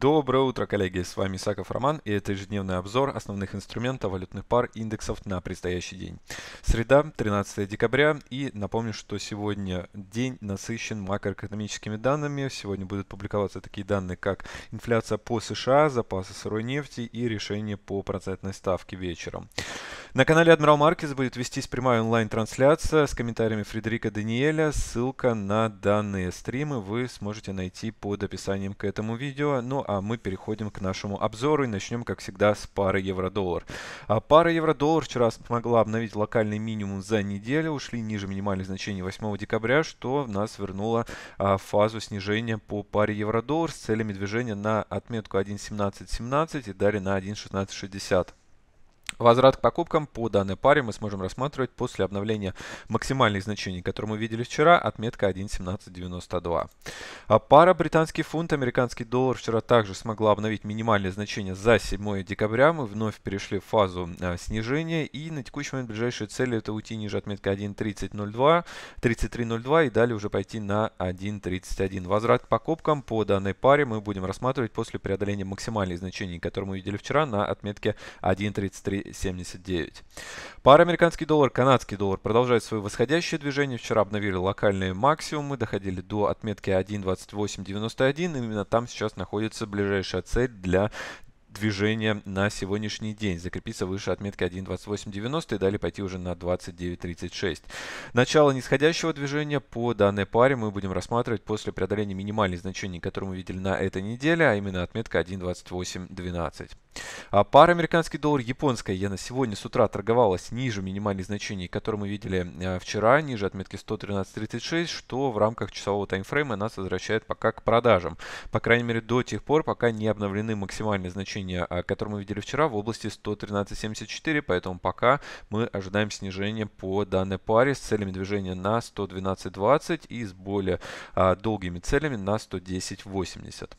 Доброе утро, коллеги! С вами Исаков Роман и это ежедневный обзор основных инструментов валютных пар индексов на предстоящий день. Среда, 13 декабря и напомню, что сегодня день насыщен макроэкономическими данными. Сегодня будут публиковаться такие данные, как инфляция по США, запасы сырой нефти и решение по процентной ставке вечером. На канале Адмирал Маркетс будет вестись прямая онлайн-трансляция с комментариями Фредерика Даниэля. Ссылка на данные стримы вы сможете найти под описанием к этому видео. Ну а мы переходим к нашему обзору и начнем, как всегда, с пары евро-доллар. А пара евро-доллар вчера смогла обновить локальный минимум за неделю, ушли ниже минимальных значений 8 декабря, что нас вернуло а, в фазу снижения по паре евро-доллар с целями движения на отметку 1.1717 и далее на 1.1660. Возврат к покупкам по данной паре мы сможем рассматривать после обновления максимальных значений, которые мы видели вчера, отметка 1.1792. А пара британский фунт, американский доллар вчера также смогла обновить минимальные значения за 7 декабря. Мы вновь перешли в фазу а, снижения и на текущий момент ближайшие цели это уйти ниже отметки 1.3002, 33.02 и далее уже пойти на 1.31. Возврат к покупкам по данной паре мы будем рассматривать после преодоления максимальных значений, которые мы видели вчера на отметке 1.33 79. Пара американский доллар, канадский доллар продолжает свое восходящее движение. Вчера обновили локальные максимумы, доходили до отметки 1.2891. Именно там сейчас находится ближайшая цель для движение на сегодняшний день. Закрепиться выше отметки 1.2890 и далее пойти уже на 29.36. Начало нисходящего движения по данной паре мы будем рассматривать после преодоления минимальных значений, которые мы видели на этой неделе, а именно отметка 1.2812. А пара американский доллар, японская иена сегодня с утра торговалась ниже минимальных значений, которые мы видели э, вчера, ниже отметки 113.36, что в рамках часового таймфрейма нас возвращает пока к продажам. По крайней мере, до тех пор, пока не обновлены максимальные значения, э, которые мы видели вчера в области 113.74, поэтому пока мы ожидаем снижения по данной паре с целями движения на 112.20 и с более э, долгими целями на 110.80.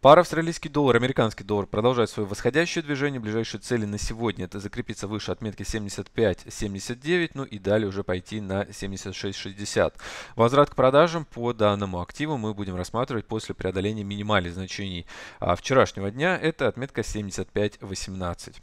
Пара австралийский доллар, американский доллар продолжает свое восходящее движение. Ближайшие цели на сегодня это закрепиться выше отметки 75-79, ну и далее уже пойти на 76-60. Возврат к продажам по данному активу мы будем рассматривать после преодоления минимальных значений а вчерашнего дня. Это отметка 75-18.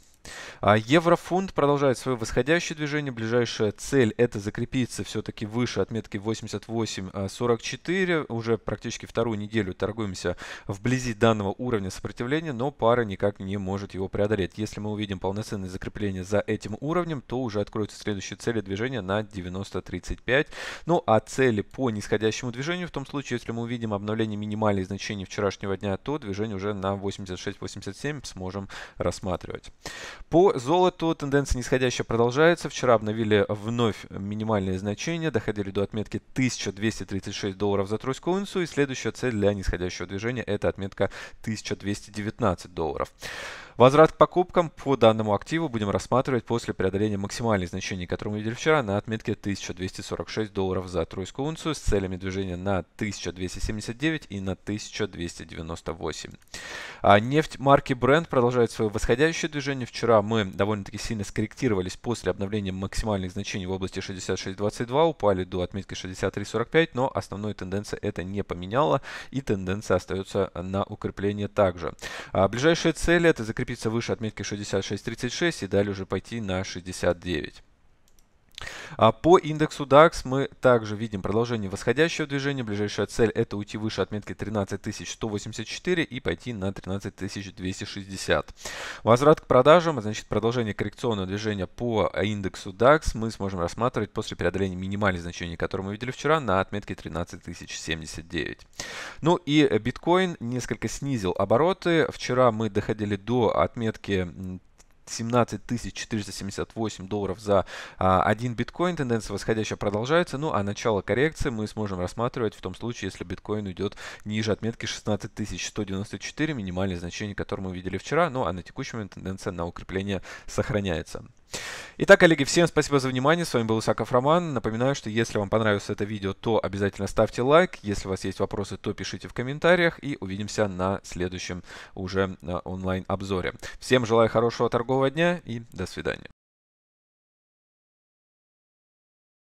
А Еврофунт продолжает свое восходящее движение. Ближайшая цель это закрепиться все-таки выше отметки 88.44. А, уже практически вторую неделю торгуемся вблизи данного уровня сопротивления, но пара никак не может его преодолеть. Если мы увидим полноценное закрепление за этим уровнем, то уже откроются следующие цели движения на 90.35. Ну а цели по нисходящему движению, в том случае, если мы увидим обновление минимальных значений вчерашнего дня, то движение уже на 86,87 сможем рассматривать. По золоту тенденция нисходящая продолжается. Вчера обновили вновь минимальные значения, доходили до отметки 1236 долларов за тройскую унцию. И следующая цель для нисходящего движения это отметка 1219 долларов. Возврат к покупкам по данному активу будем рассматривать после преодоления максимальных значений, которые мы видели вчера, на отметке 1246 долларов за тройскую унцию с целями движения на 1279 и на 1298. А нефть марки Brent продолжает свое восходящее движение. Вчера вчера мы довольно-таки сильно скорректировались после обновления максимальных значений в области 66.22, упали до отметки 63.45, но основной тенденция это не поменяла, и тенденция остается на укрепление также. А ближайшие цели это закрепиться выше отметки 66.36 и далее уже пойти на 69. А по индексу DAX мы также видим продолжение восходящего движения. Ближайшая цель это уйти выше отметки 13184 и пойти на 13260. Возврат к продажам, а значит продолжение коррекционного движения по индексу DAX мы сможем рассматривать после преодоления минимальных значений, которые мы видели вчера на отметке 13079. Ну и биткоин несколько снизил обороты. Вчера мы доходили до отметки 17 478 долларов за а, 1 биткоин. Тенденция восходящая продолжается. Ну, а начало коррекции мы сможем рассматривать в том случае, если биткоин уйдет ниже отметки 16 194, минимальное значение, которое мы видели вчера. Ну, а на текущий момент тенденция на укрепление сохраняется. Итак, коллеги, всем спасибо за внимание. С вами был Исаков Роман. Напоминаю, что если вам понравилось это видео, то обязательно ставьте лайк. Если у вас есть вопросы, то пишите в комментариях. И увидимся на следующем уже э, онлайн-обзоре. Всем желаю хорошего торгового дня и до свидания.